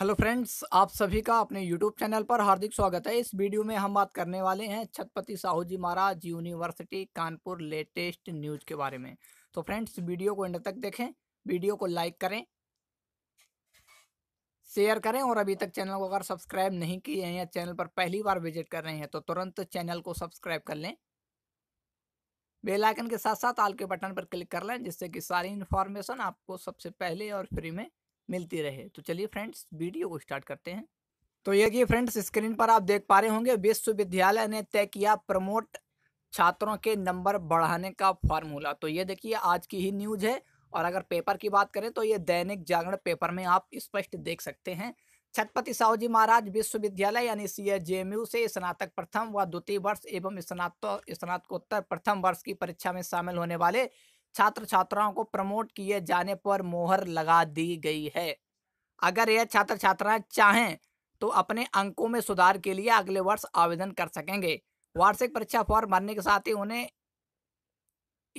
hello friends आप सभी का अपने यूट्यूब चैनल पर हार्दिक स्वागत है इस वीडियो में हम बात करने वाले हैं Chhatrapati Shahu ji Maharaj university Kanpur latest news के बारे में तो फ्रेंड्स वीडियो को एंड तक देखें वीडियो को लाइक करें शेयर करें और अभी तक चैनल को अगर सब्सक्राइब नहीं किए हैं या चैनल पर पहली बार विजिट कर रहे हैं तो तुरंत चैनल को सब्सक्राइब कर लें बेलाइकन के साथ साथ आल के बटन पर क्लिक कर लें जिससे कि सारी इन्फॉर्मेशन आपको सबसे पहले और फ्री में मिलती रहे तो चलिए फ्रेंड्स वीडियो को स्टार्ट करते हैं तो ये कि फ्रेंड्स स्क्रीन पर आप देख पा रहे होंगे विश्वविद्यालय ने तय किया प्रमोट छात्रों के नंबर बढ़ाने का फार्मूला तो ये देखिए आज की ही न्यूज है और अगर पेपर की बात करें तो ये दैनिक जागरण पेपर में आप स्पष्ट देख सकते हैं छत्रपति साहू जी महाराज विश्वविद्यालय यानी सी से स्नातक प्रथम व द्वितीय वर्ष एवं स्नातक स्नातकोत्तर प्रथम वर्ष की परीक्षा में शामिल होने वाले छात्र छात्राओं को प्रमोट किए जाने पर मोहर लगा दी गई है अगर यह छात्र छात्राएं चाहें तो अपने अंकों में सुधार के लिए अगले वर्ष आवेदन कर सकेंगे वार्षिक परीक्षा फॉर्म भरने के साथ ही उन्हें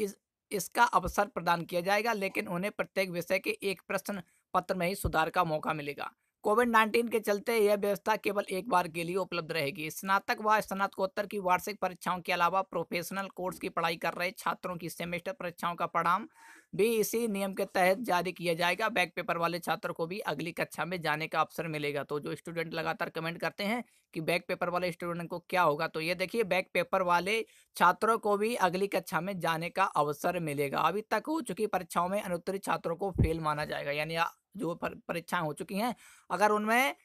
इस इसका अवसर प्रदान किया जाएगा लेकिन उन्हें प्रत्येक विषय के एक प्रश्न पत्र में ही सुधार का मौका मिलेगा कोविड नाइन्टीन के चलते यह व्यवस्था केवल एक बार के लिए उपलब्ध रहेगी स्नातक व स्नातकोत्तर की वार्षिक परीक्षाओं के अलावा प्रोफेशनल कोर्स की पढ़ाई कर रहे छात्रों की सेमेस्टर परीक्षाओं का परिणाम भी इसी नियम के तहत जारी किया जाएगा बैक पेपर वाले छात्रों को भी अगली कक्षा में जाने का अवसर मिलेगा तो जो स्टूडेंट लगातार कमेंट करते हैं कि बैक पेपर वाले स्टूडेंट को क्या होगा तो ये देखिए बैक पेपर वाले छात्रों को भी अगली कक्षा में जाने का अवसर मिलेगा अभी तक हो चुकी परीक्षाओं में अनुत्तरित छात्रों को फेल माना जाएगा यानी जो परीक्षाएं हो चुकी हैं अगर उनमें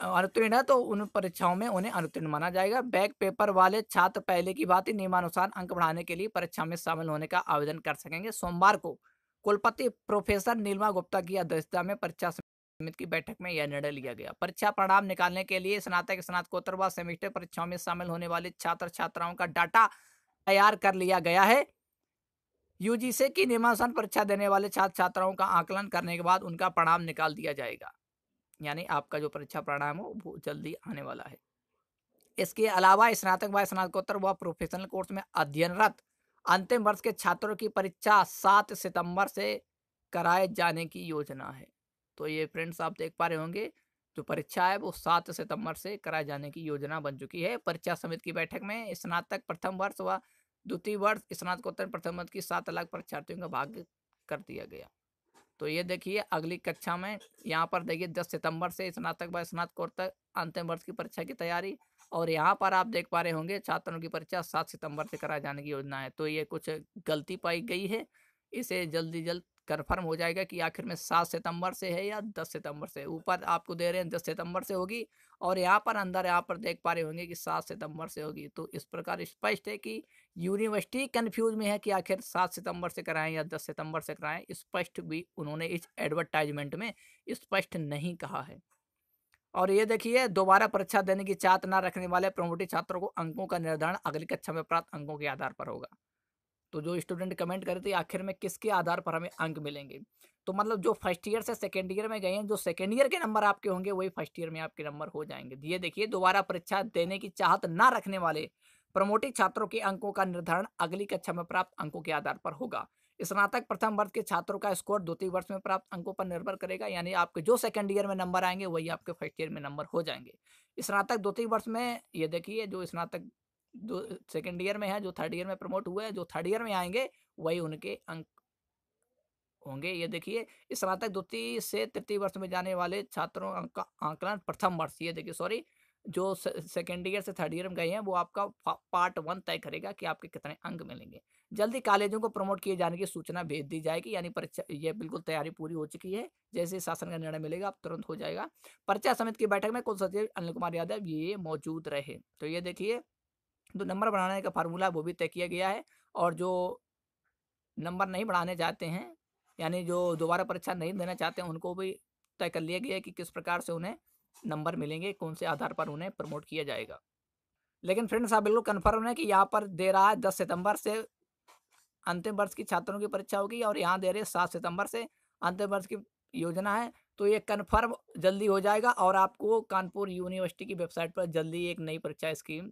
अनुत्तीर्ण है तो उन परीक्षाओं में उन्हें अनुत्तीर्ण माना जाएगा बैक पेपर वाले छात्र पहले की बात ही नियमानुसार अंक बढ़ाने के लिए परीक्षा में शामिल होने का आवेदन कर सकेंगे सोमवार को कुलपति प्रोफेसर नीलमा गुप्ता की अध्यक्षता में परीक्षा समिति की बैठक में यह निर्णय लिया गया परीक्षा परिणाम निकालने के लिए स्नातक स्नातकोत्तर व सेमिस्टर परीक्षाओं में शामिल होने वाले छात्र छात्राओं का डाटा तैयार कर लिया गया है यूजीसी की निमासन परीक्षा देने वाले छात्र छात्राओं का आकलन करने के बाद उनका परिणाम निकाल दिया जाएगा यानी आपका जो परीक्षा परिणाम हो वो जल्दी आने वाला है इसके अलावा स्नातक व स्नातकोत्तर व प्रोफेशनल कोर्स में अध्ययनरत अंतिम वर्ष के छात्रों की परीक्षा सात सितंबर से कराए जाने की योजना है तो ये फ्रेंड्स आप देख पा रहे होंगे जो परीक्षा है वो सात सितंबर से कराए जाने की योजना बन चुकी है परीक्षा समिति की बैठक में स्नातक प्रथम वर्ष व द्वितीय वर्ष स्नातकोत्तर प्रथम की सात लाख परीक्षार्थियों का भाग्य कर दिया गया तो ये देखिए अगली कक्षा में यहाँ पर देखिए दस सितंबर से स्नातक व स्नातकोत्तर अंतिम वर्ष की परीक्षा की तैयारी और यहाँ पर आप देख पा रहे होंगे छात्रों की परीक्षा सात सितंबर से कराए जाने की योजना है तो ये कुछ गलती पाई गई है इसे जल्दी जल्द कन्फर्म हो जाएगा कि आखिर में सात सितंबर से है या दस सितंबर से ऊपर आपको दे रहे हैं दस सितंबर से होगी और यहाँ पर अंदर यहाँ पर देख पा रहे होंगे कि सात सितंबर से होगी तो इस प्रकार स्पष्ट है कि यूनिवर्सिटी कन्फ्यूज में है कि आखिर सात सितंबर से कराएं या दस सितंबर से कराएं स्पष्ट भी उन्होंने इस एडवर्टाइजमेंट में स्पष्ट नहीं कहा है और ये देखिए दोबारा परीक्षा देने की चात ना रखने वाले प्रमोटी छात्रों को अंकों का निर्धारण अगली कक्षा में प्राप्त अंकों के आधार पर होगा तो जो स्टूडेंट कमेंट करे थे आखिर में किसके आधार पर हमें अंक मिलेंगे तो मतलब जो फर्स्ट ईयर से सेकेंड ईयर में गए हैं जो सेकेंड ईयर के नंबर आपके होंगे वही फर्स्ट ईयर में आपके नंबर हो जाएंगे ये देखिए दोबारा परीक्षा देने की चाहत ना रखने वाले प्रमोटिंग छात्रों के अंकों का निर्धारण अगली कक्षा में प्राप्त अंकों के आधार पर होगा स्नातक प्रथम वर्ष के छात्रों का स्कोर द्वितीय वर्ष में प्राप्त अंकों पर निर्भर करेगा यानी आपके जो सेकंड ईयर में नंबर आएंगे वही आपके फर्स्ट ईयर में नंबर हो जाएंगे स्नातक द्वितीय वर्ष में ये देखिए जो स्नातक जो सेकेंड ईयर में है जो थर्ड ईयर में प्रमोट हुए हैं जो थर्ड ईयर में आएंगे वही उनके अंक होंगे ये देखिए इस स्नातक द्वितीय से तृतीय वर्ष में जाने वाले छात्रों का आंकलन प्रथम वर्ष ये देखिए सॉरी जो सेकेंड ईयर से थर्ड ईयर में गए हैं वो आपका पार्ट वन तय करेगा कि आपके कितने अंक मिलेंगे जल्दी कॉलेजों को प्रमोट किए जाने की सूचना भेज दी जाएगी यानी परीक्षा ये बिल्कुल तैयारी पूरी हो चुकी है जैसे शासन का निर्णय मिलेगा अब तुरंत हो जाएगा परीक्षा समिति की बैठक में कुल सचिव अनिल कुमार यादव ये मौजूद रहे तो ये देखिए तो नंबर बढ़ाने का फार्मूला वो भी तय किया गया है और जो नंबर नहीं बढ़ाने चाहते हैं यानी जो दोबारा परीक्षा नहीं देना चाहते हैं उनको भी तय कर लिया गया है कि किस प्रकार से उन्हें नंबर मिलेंगे कौन से आधार पर उन्हें प्रमोट किया जाएगा लेकिन फ्रेंड्स आप बिल्कुल कन्फर्म है कि यहाँ पर दे रहा है दस सितंबर से अंतिम वर्ष की छात्रों की परीक्षा होगी और यहाँ दे रहे सात सितंबर से अंतिम वर्ष की योजना है तो ये कन्फर्म जल्दी हो जाएगा और आपको कानपुर यूनिवर्सिटी की वेबसाइट पर जल्दी एक नई परीक्षा स्कीम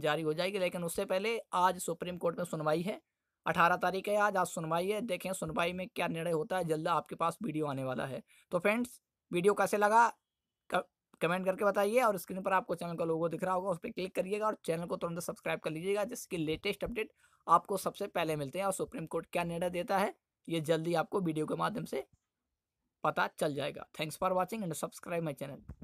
जारी हो जाएगी लेकिन उससे पहले आज सुप्रीम कोर्ट में सुनवाई है अठारह तारीख है आज आज सुनवाई है देखें सुनवाई में क्या निर्णय होता है जल्द आपके पास वीडियो आने वाला है तो फ्रेंड्स वीडियो कैसे लगा कमेंट करके बताइए और स्क्रीन पर आपको चैनल का लोगो दिख रहा होगा उस पर क्लिक करिएगा और चैनल को तुरंत सब्सक्राइब कर लीजिएगा जिसके लेटेस्ट अपडेट आपको सबसे पहले मिलते हैं और सुप्रीम कोर्ट क्या निर्णय देता है ये जल्दी आपको वीडियो के माध्यम से पता चल जाएगा thanks for watching and subscribe my channel